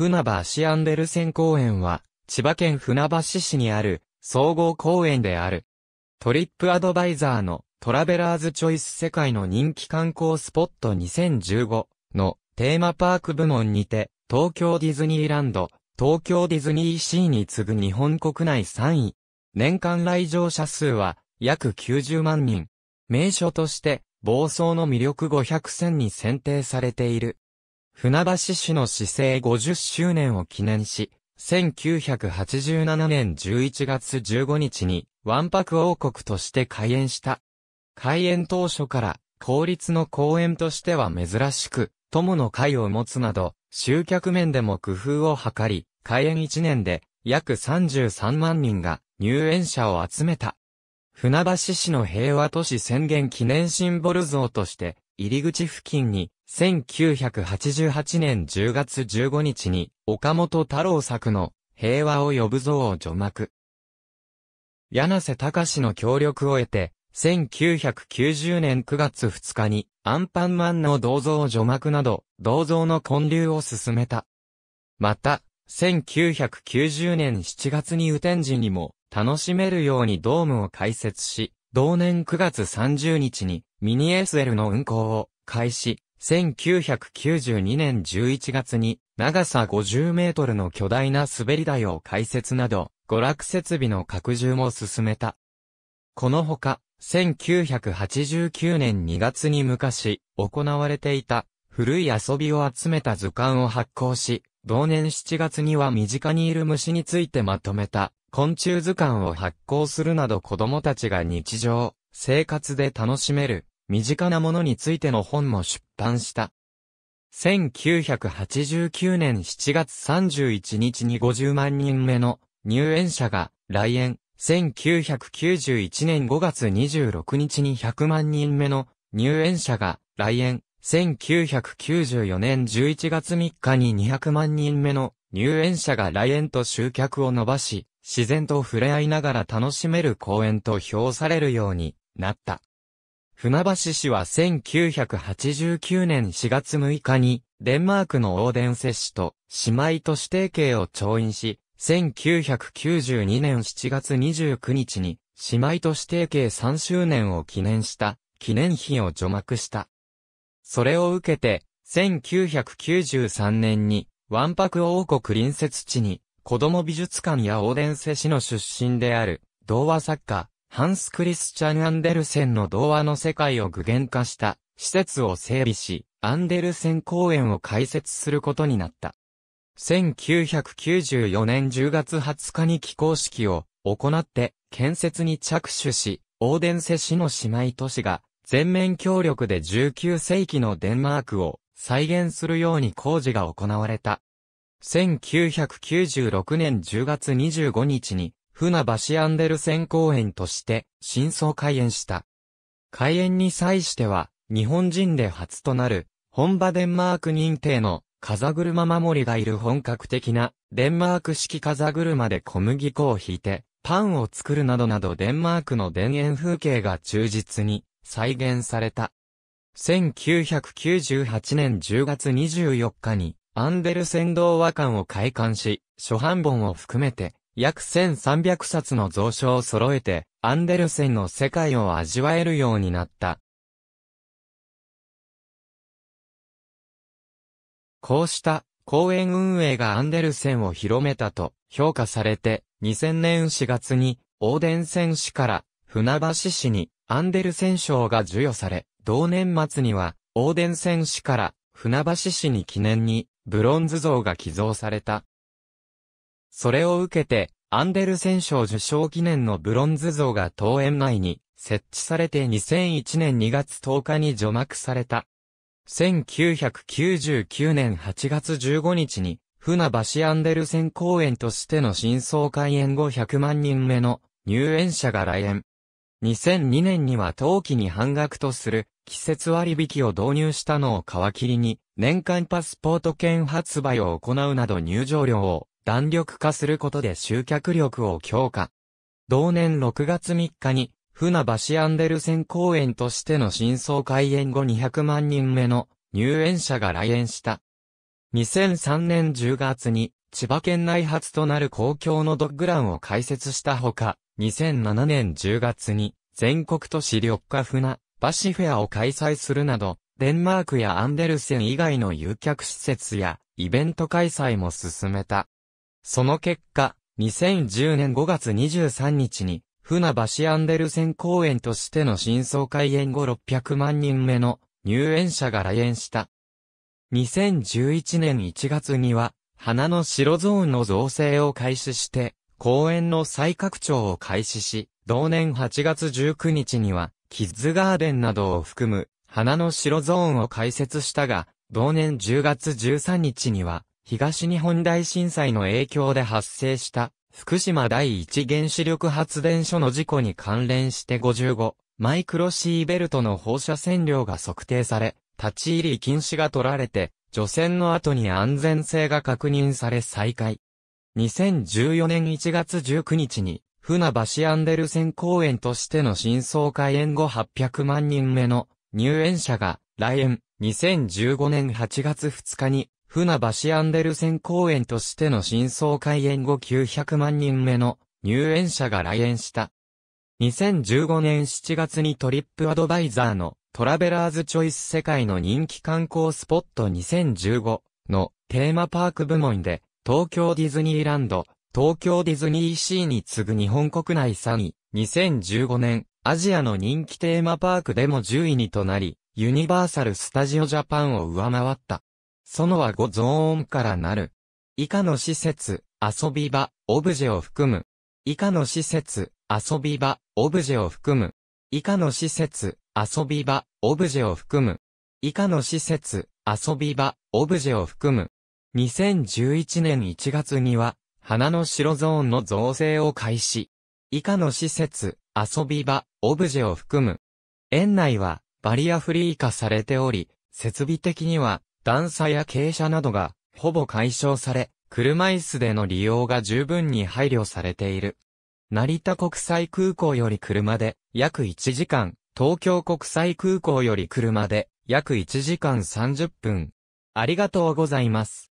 船橋アンデルセン公園は、千葉県船橋市にある、総合公園である。トリップアドバイザーのトラベラーズチョイス世界の人気観光スポット2015のテーマパーク部門にて、東京ディズニーランド、東京ディズニーシーに次ぐ日本国内3位。年間来場者数は約90万人。名所として、房総の魅力500選に選定されている。船橋市の市政50周年を記念し、1987年11月15日に、ワンパク王国として開園した。開園当初から、公立の公園としては珍しく、友の会を持つなど、集客面でも工夫を図り、開園1年で、約33万人が入園者を集めた。船橋市の平和都市宣言記念シンボル像として入り口付近に、1988年10月15日に、岡本太郎作の、平和を呼ぶ像を除幕。柳瀬隆の協力を得て、1990年9月2日に、アンパンマンの銅像を除幕など、銅像の建立を進めた。また、1990年7月に雨天時にも、楽しめるようにドームを開設し、同年9月30日にミニ SL の運行を開始、1992年11月に長さ50メートルの巨大な滑り台を開設など、娯楽設備の拡充も進めた。このほか、1989年2月に昔、行われていた古い遊びを集めた図鑑を発行し、同年7月には身近にいる虫についてまとめた昆虫図鑑を発行するなど子供たちが日常、生活で楽しめる、身近なものについての本も出版した。1989年7月31日に50万人目の入園者が来園、1991年5月26日に100万人目の入園者が来園、1994年11月3日に200万人目の入園者が来園と集客を伸ばし、自然と触れ合いながら楽しめる公園と評されるようになった。船橋市は1989年4月6日に、デンマークのオーデンセ市と姉妹都市提携を調印し、1992年7月29日に、姉妹都市提携3周年を記念した記念碑を除幕した。それを受けて、1993年に、パク王国隣接地に子供美術館やオーデンセ市の出身である、童話作家、ハンス・クリスチャン・アンデルセンの童話の世界を具現化した施設を整備し、アンデルセン公園を開設することになった。1994年10月20日に起工式を行って建設に着手し、オーデンセ市の姉妹都市が全面協力で19世紀のデンマークを再現するように工事が行われた。1996年10月25日に、船橋アンデルセン公園として、新装開園した。開園に際しては、日本人で初となる、本場デンマーク認定の、風車守りがいる本格的な、デンマーク式風車で小麦粉をひいて、パンを作るなどなどデンマークの田園風景が忠実に再現された。1998年10月24日にアンデルセン童話館を開館し、初版本を含めて、約1300冊の蔵書を揃えて、アンデルセンの世界を味わえるようになった。こうした公園運営がアンデルセンを広めたと評価されて、2000年4月に、オーデンセン市から船橋市にアンデルセン賞が授与され、同年末には、オーデンセン市から船橋市に記念にブロンズ像が寄贈された。それを受けて、アンデルセン賞受賞記念のブロンズ像が登園内に設置されて2001年2月10日に除幕された。1999年8月15日に、船橋アンデルセン公園としての新装開園後100万人目の入園者が来園。2002年には冬季に半額とする季節割引を導入したのを皮切りに、年間パスポート券発売を行うなど入場料を弾力化することで集客力を強化。同年6月3日に、船橋アンデルセン公園としての新装開園後200万人目の入園者が来園した。2003年10月に千葉県内初となる公共のドッグランを開設したほか、2007年10月に全国都市緑化船、バシフェアを開催するなど、デンマークやアンデルセン以外の誘客施設やイベント開催も進めた。その結果、2010年5月23日に、船橋アンデルセン公園としての新装開園後600万人目の入園者が来園した。2011年1月には、花の白ゾーンの造成を開始して、公園の再拡張を開始し、同年8月19日には、キッズガーデンなどを含む花の白ゾーンを開設したが、同年10月13日には、東日本大震災の影響で発生した、福島第一原子力発電所の事故に関連して55マイクロシーベルトの放射線量が測定され、立ち入り禁止が取られて、除染の後に安全性が確認され再開。2014年1月19日に、船橋アンデルセン公園としての新相開園後800万人目の入園者が来園2015年8月2日に船橋アンデルセン公園としての新装開園後900万人目の入園者が来園した。2015年7月にトリップアドバイザーのトラベラーズチョイス世界の人気観光スポット2015のテーマパーク部門で東京ディズニーランド、東京ディズニーシーに次ぐ日本国内3位、2015年アジアの人気テーマパークでも10位にとなり、ユニバーサル・スタジオ・ジャパンを上回った。そのは5ゾーンからなる。以下の施設、遊び場、オブジェを含む。以下の施設、遊び場、オブジェを含む。以下の施設、遊び場、オブジェを含む。以下の施設、遊び場、オブジェを含む。2011年1月には、花の白ゾーンの造成を開始。以下の施設、遊び場、オブジェを含む。園内はバリアフリー化されており、設備的には段差や傾斜などがほぼ解消され、車椅子での利用が十分に配慮されている。成田国際空港より車で約1時間、東京国際空港より車で約1時間30分。ありがとうございます。